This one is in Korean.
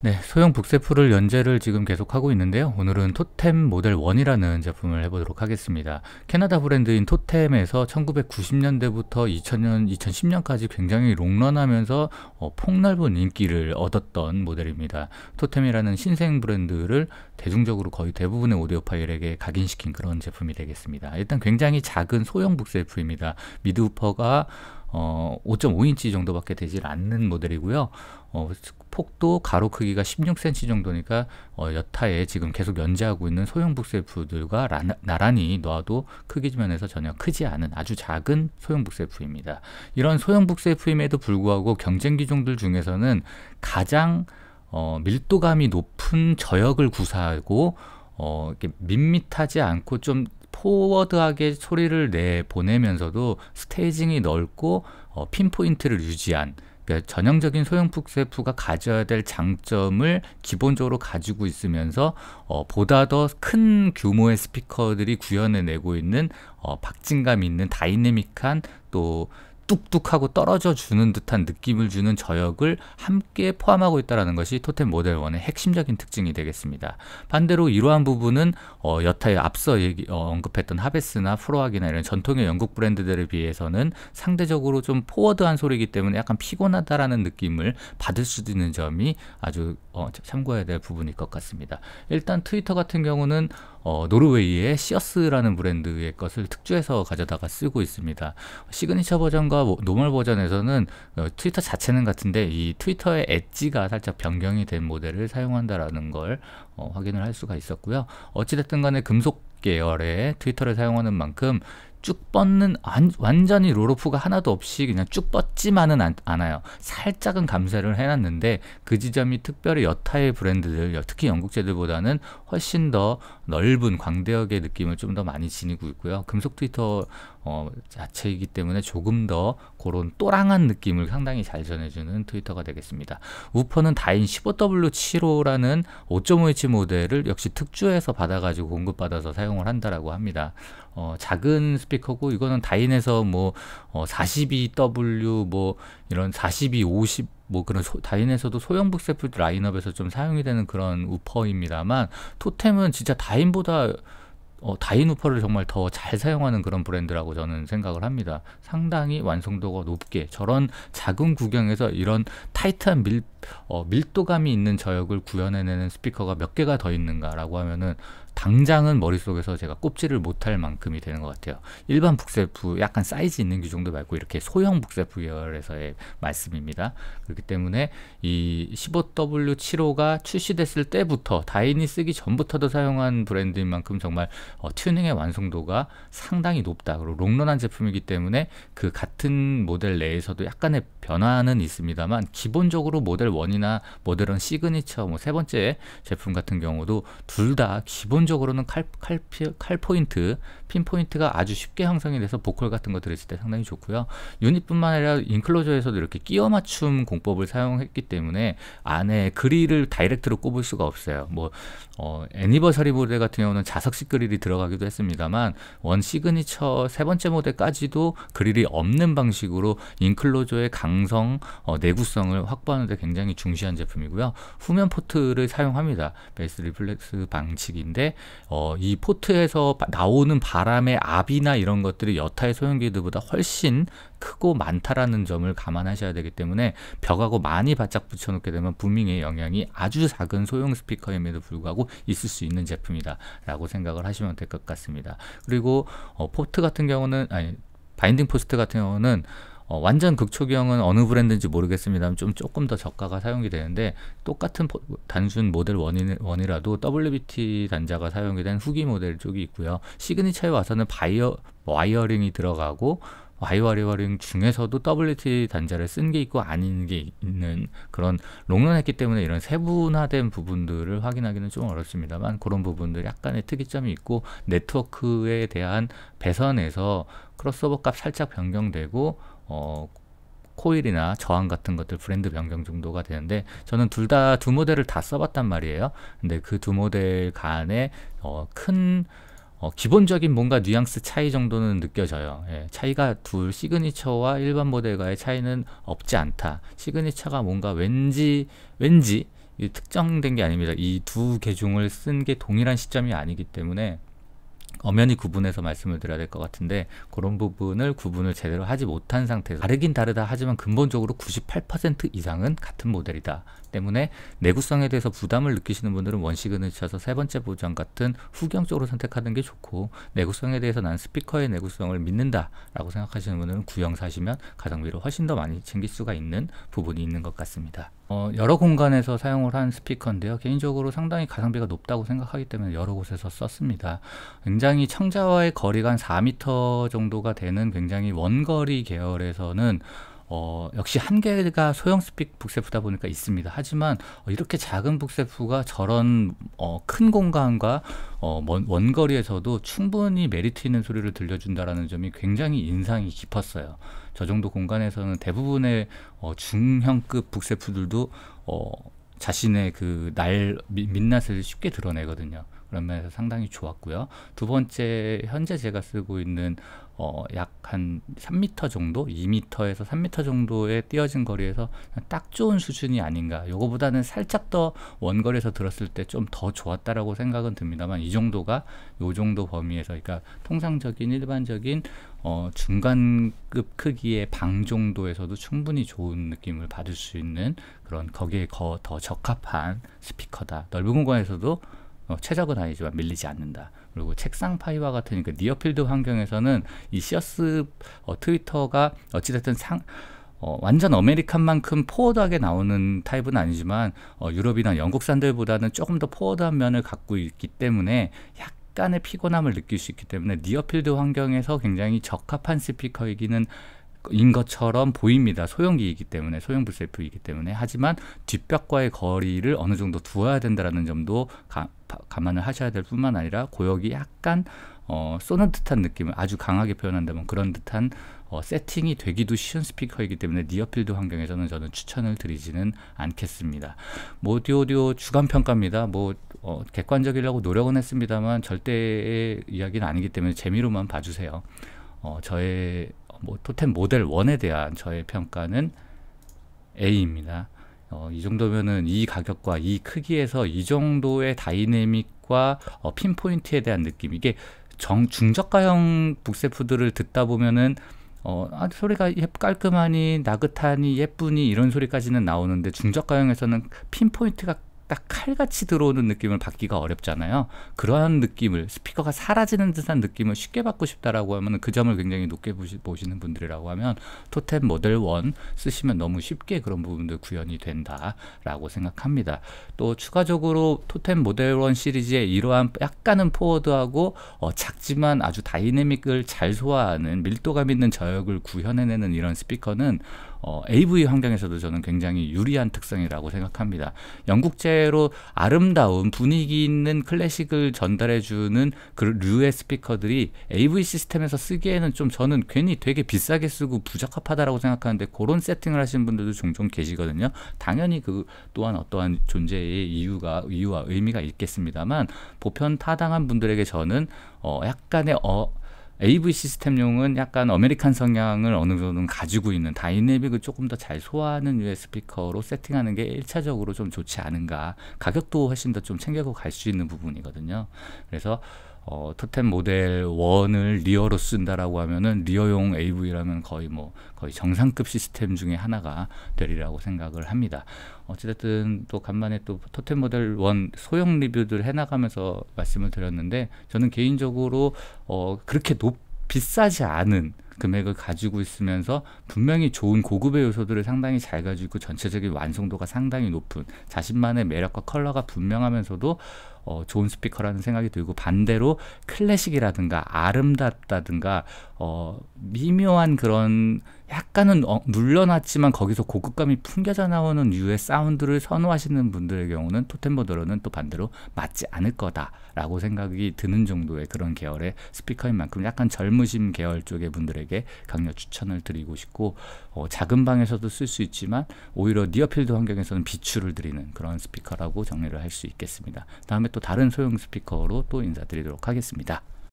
네, 소형 북세풀을 연재를 지금 계속하고 있는데요. 오늘은 토템 모델 1이라는 제품을 해보도록 하겠습니다. 캐나다 브랜드인 토템에서 1990년대부터 2000년, 2010년까지 굉장히 롱런하면서 어, 폭넓은 인기를 얻었던 모델입니다. 토템이라는 신생 브랜드를 대중적으로 거의 대부분의 오디오 파일에게 각인시킨 그런 제품이 되겠습니다. 일단 굉장히 작은 소형 북세풀입니다. 미드우퍼가 어, 5.5인치 정도밖에 되질 않는 모델이고요. 어, 폭도 가로 크기가 16cm 정도니까 어, 여타에 지금 계속 연재하고 있는 소형 북셀프들과 나란히 놔도 크기 면에서 전혀 크지 않은 아주 작은 소형 북셀프입니다. 이런 소형 북셀프임에도 불구하고 경쟁 기종들 중에서는 가장 어, 밀도감이 높은 저역을 구사하고 어, 밋밋하지 않고 좀 포워드하게 소리를 내 보내면서도 스테이징이 넓고 어, 핀포인트를 유지한 그러니까 전형적인 소형 푸세프가 가져야 될 장점을 기본적으로 가지고 있으면서 어, 보다 더 큰 규모의 스피커들이 구현해내고 있는 어, 박진감 있는 다이내믹한 또 뚝뚝하고 떨어져 주는 듯한 느낌을 주는 저역을 함께 포함하고 있다는 것이 토템 모델 1의 핵심적인 특징이 되겠습니다. 반대로 이러한 부분은 어, 여타의 앞서 얘기, 어, 언급했던 하베스나 프로학이나 이런 전통의 영국 브랜드들에 비해서는 상대적으로 좀 포워드한 소리이기 때문에 약간 피곤하다라는 느낌을 받을 수도 있는 점이 아주 어, 참고해야 될 부분일 것 같습니다. 일단 트위터 같은 경우는 어, 노르웨이의 시어스라는 브랜드의 것을 특주해서 가져다가 쓰고 있습니다. 시그니처 버전과 노멀 버전에서는 어, 트위터 자체는 같은데 이 트위터의 엣지가 살짝 변경이 된 모델을 사용한다라는 걸 어, 확인을 할 수가 있었고요. 어찌됐든 간에 금속 계열의 트위터를 사용하는 만큼 쭉 뻗는 완, 완전히 롤오프가 하나도 없이 그냥 쭉 뻗지만은 않, 아요 살짝은 감쇄를 해놨는데 그 지점이 특별히 여타의 브랜드들 특히 영국제들보다는 훨씬 더 넓은 광대역의 느낌을 좀 더 많이 지니고 있고요. 금속 트위터 어, 자체이기 때문에 조금 더 그런 또랑한 느낌을 상당히 잘 전해주는 트위터가 되겠습니다. 우퍼는 다인 15W75라는 5.5인치 모델을 역시 특주에서 받아가지고 공급받아서 사용을 한다라고 합니다. 어, 작은 스피커고 이거는 다인에서 뭐 어, 42W 뭐 이런 42, 50, 뭐 그런 소, 다인에서도 소형 북세플 라인업에서 좀 사용이 되는 그런 우퍼입니다만 토템은 진짜 다인보다 어, 다이누퍼를 정말 더 잘 사용하는 그런 브랜드라고 저는 생각을 합니다. 상당히 완성도가 높게 저런 작은 구경에서 이런 타이트한 밀, 어, 밀도감이 있는 저역을 구현해내는 스피커가 몇 개가 더 있는가라고 하면은 당장은 머릿속에서 제가 꼽지를 못할 만큼이 되는 것 같아요. 일반 북세프 약간 사이즈 있는 규정도 말고 이렇게 소형 북세프 계열에서의 말씀입니다. 그렇기 때문에 이 15W75가 출시됐을 때부터 다인이 쓰기 전부터도 사용한 브랜드인 만큼 정말 어, 튜닝의 완성도가 상당히 높다. 그리고 롱런한 제품이기 때문에 그 같은 모델 내에서도 약간의 변화는 있습니다만 기본적으로 모델 1이나 모델은 시그니처 뭐 세 번째 제품 같은 경우도 둘 다 기본적으로는 칼, 칼, 칼 포인트, 핀 포인트가 아주 쉽게 형성이 돼서 보컬 같은 거들으을때 상당히 좋고요. 유닛뿐만 아니라 인클로저에서도 이렇게 끼워 맞춤 공법을 사용했기 때문에 안에 그릴을 다이렉트로 꼽을 수가 없어요. 뭐 어, 애니버서리 모델 같은 경우는 자석식 그릴이 그릴이 들어가기도 했습니다만 원 시그니처 세 번째 모델까지도 그릴이 없는 방식으로 인클로저의 강성, 어, 내구성을 확보하는 데 굉장히 중시한 제품이고요. 후면 포트를 사용합니다. 베이스 리플렉스 방식인데 어, 이 포트에서 나오는 바람의 압이나 이런 것들이 여타의 소형기들보다 훨씬 크고 많다라는 점을 감안하셔야 되기 때문에 벽하고 많이 바짝 붙여놓게 되면 부밍의 영향이 아주 작은 소형 스피커임에도 불구하고 있을 수 있는 제품이다 라고 생각을 하시면 보시면 될것 같습니다. 그리고 어, 포트 같은 경우는 아니 바인딩 포스트 같은 경우는 어, 완전 극초기형은 어느 브랜드인지 모르겠습니다만 좀 조금 더 저가가 사용이 되는데 똑같은 포, 단순 모델 원이라도 WBT 단자가 사용이 된 후기 모델 쪽이 있고요. 시그니처에 와서는 바이어 와이어링이 들어가고 와이와리와링 중에서도 WT 단자를 쓴 게 있고 아닌 게 있는 그런 롱런했기 때문에 이런 세분화된 부분들을 확인하기는 좀 어렵습니다만 그런 부분들 약간의 특이점이 있고 네트워크에 대한 배선에서 크로스오버 값 살짝 변경되고 어, 코일이나 저항 같은 것들 브랜드 변경 정도가 되는데 저는 둘 다 두 모델을 다 써봤단 말이에요. 근데 그 두 모델 간에 어, 큰 어, 기본적인 뭔가 뉘앙스 차이 정도는 느껴져요. 예, 차이가 둘 시그니처와 일반 모델과의 차이는 없지 않다. 시그니처가 뭔가 왠지 왠지 특정된 게 아닙니다. 이 두 계종을 쓴 게 동일한 시점이 아니기 때문에 엄연히 구분해서 말씀을 드려야 될 것 같은데 그런 부분을 구분을 제대로 하지 못한 상태에서 다르긴 다르다 하지만 근본적으로 98% 이상은 같은 모델이다 때문에 내구성에 대해서 부담을 느끼시는 분들은 원시그은을 쳐서 세 번째 보장 같은 후경 적으로 선택하는 게 좋고 내구성에 대해서 난 스피커의 내구성을 믿는다 라고 생각하시는 분들은 구형 사시면 가성비를 훨씬 더 많이 챙길 수가 있는 부분이 있는 것 같습니다. 어, 여러 공간에서 사용을 한 스피커인데요. 개인적으로 상당히 가성비가 높다고 생각하기 때문에 여러 곳에서 썼습니다. 굉장히 청자와의 거리가 한 4m 정도가 되는 굉장히 원거리 계열에서는 어, 역시 한계가 소형 스픽 북세프다 보니까 있습니다. 하지만 어, 이렇게 작은 북세프가 저런 어, 큰 공간과 어, 먼, 원거리에서도 충분히 메리트 있는 소리를 들려준다라는 점이 굉장히 인상이 깊었어요. 저 정도 공간에서는 대부분의 어, 중형급 북세프들도 어, 자신의 그 날, 민낯을 쉽게 드러내거든요. 그런 면에서 상당히 좋았고요. 두 번째 현재 제가 쓰고 있는 어, 약한 3m 정도, 2m에서 3m 정도의 띄어진 거리에서 딱 좋은 수준이 아닌가. 요거보다는 살짝 더 원거리에서 들었을 때 좀 더 좋았다라고 생각은 듭니다만 이 정도가 요 정도 범위에서 그러니까 통상적인 일반적인 어, 중간급 크기의 방 정도에서도 충분히 좋은 느낌을 받을 수 있는 그런 거기에 더 적합한 스피커다. 넓은 공간에서도 어, 최적은 아니지만 밀리지 않는다. 그리고 책상 파이와 같은 그 니어필드 환경에서는 이 시어스 어, 트위터가 어찌됐든 상 어, 완전 아메리칸만큼 포워드하게 나오는 타입은 아니지만 어, 유럽이나 영국산들보다는 조금 더 포워드한 면을 갖고 있기 때문에 약간의 피곤함을 느낄 수 있기 때문에 니어필드 환경에서 굉장히 적합한 스피커이기는 인 것처럼 보입니다. 소형기이기 때문에 소형 불세프이기 때문에 하지만 뒷벽과의 거리를 어느 정도 두어야 된다라는 점도 가, 감안을 하셔야 될 뿐만 아니라 고역이 약간 어, 쏘는 듯한 느낌을 아주 강하게 표현한다면 그런 듯한 어, 세팅이 되기도 쉬운 스피커이기 때문에 니어필드 환경에서는 저는 추천을 드리지는 않겠습니다. 모디오디오 주간 평가입니다. 뭐 어, 객관적이라고 노력은 했습니다만 절대의 이야기는 아니기 때문에 재미로만 봐주세요. 어, 저의 뭐 토템 모델 1에 대한 저의 평가는 A입니다. 어, 이 정도면은 이 가격과 이 크기에서 이 정도의 다이내믹과 어, 핀포인트에 대한 느낌 이게 정, 중저가형 북세푸드를 듣다 보면은 어, 아, 소리가 예, 깔끔하니 나긋하니 예쁘니 이런 소리까지는 나오는데 중저가형에서는 핀포인트가 딱 칼같이 들어오는 느낌을 받기가 어렵잖아요. 그러한 느낌을 스피커가 사라지는 듯한 느낌을 쉽게 받고 싶다라고 하면 그 점을 굉장히 높게 보시는 분들이라고 하면 토템 모델 1 쓰시면 너무 쉽게 그런 부분들 구현이 된다라고 생각합니다. 또 추가적으로 토템 모델 1 시리즈의 이러한 약간은 포워드하고 어, 작지만 아주 다이내믹을 잘 소화하는 밀도감 있는 저역을 구현해내는 이런 스피커는 어, AV 환경에서도 저는 굉장히 유리한 특성이라고 생각합니다. 영국제로 아름다운 분위기 있는 클래식을 전달해주는 그 류의 스피커들이 AV 시스템에서 쓰기에는 좀 저는 괜히 되게 비싸게 쓰고 부적합하다라고 생각하는데 그런 세팅을 하시는 분들도 종종 계시거든요. 당연히 그 또한 어떠한 존재의 이유가 이유와 의미가 있겠습니다만 보편 타당한 분들에게 저는 어, 약간의 어, AV 시스템용은 약간 아메리칸 성향을 어느 정도는 가지고 있는 다이내믹을 조금 더 잘 소화하는 유의 스피커로 세팅하는 게 1차적으로 좀 좋지 않은가 가격도 훨씬 더 좀 챙겨고 갈 수 있는 부분이거든요 그래서 어, 토템 모델 1을 리어로 쓴다라고 하면은 리어용 AV라면 거의 뭐 거의 정상급 시스템 중에 하나가 되리라고 생각을 합니다. 어쨌든 또 간만에 또 토템 모델 1 소형 리뷰들 해나가면서 말씀을 드렸는데 저는 개인적으로 어, 그렇게 높 비싸지 않은 금액을 가지고 있으면서 분명히 좋은 고급의 요소들을 상당히 잘 가지고 있고 전체적인 완성도가 상당히 높은 자신만의 매력과 컬러가 분명하면서도 어, 좋은 스피커라는 생각이 들고 반대로 클래식이라든가 아름답다든가 어, 미묘한 그런 약간은 어, 눌러났지만 거기서 고급감이 풍겨져 나오는 유의 사운드를 선호하시는 분들의 경우는 토템버드로는 또 반대로 맞지 않을 거다라고 생각이 드는 정도의 그런 계열의 스피커인 만큼 약간 젊으신 계열 쪽의 분들에게 강력 추천을 드리고 싶고 어, 작은 방에서도 쓸 수 있지만 오히려 니어필드 환경에서는 비추를 드리는 그런 스피커라고 정리를 할 수 있겠습니다. 다음에 또 다른 소형 스피커로 또 인사드리도록 하겠습니다.